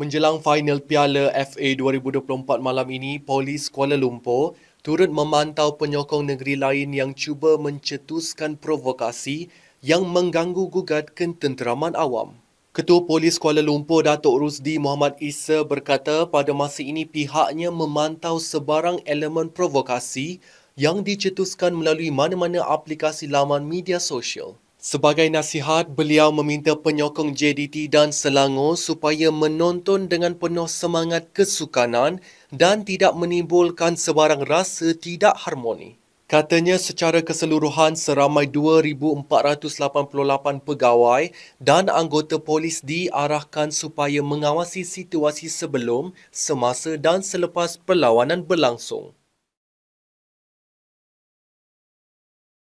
Menjelang final Piala FA 2024 malam ini, polis Kuala Lumpur turut memantau penyokong negeri lain yang cuba mencetuskan provokasi yang mengganggu gugat ketenteraman awam. Ketua Polis Kuala Lumpur Datuk Rusdi Muhammad Isa berkata pada masa ini pihaknya memantau sebarang elemen provokasi yang dicetuskan melalui mana-mana aplikasi laman media sosial. Sebagai nasihat, beliau meminta penyokong JDT dan Selangor supaya menonton dengan penuh semangat kesukanan dan tidak menimbulkan sebarang rasa tidak harmoni. Katanya secara keseluruhan seramai 2488 pegawai dan anggota polis diarahkan supaya mengawasi situasi sebelum, semasa dan selepas perlawanan berlangsung.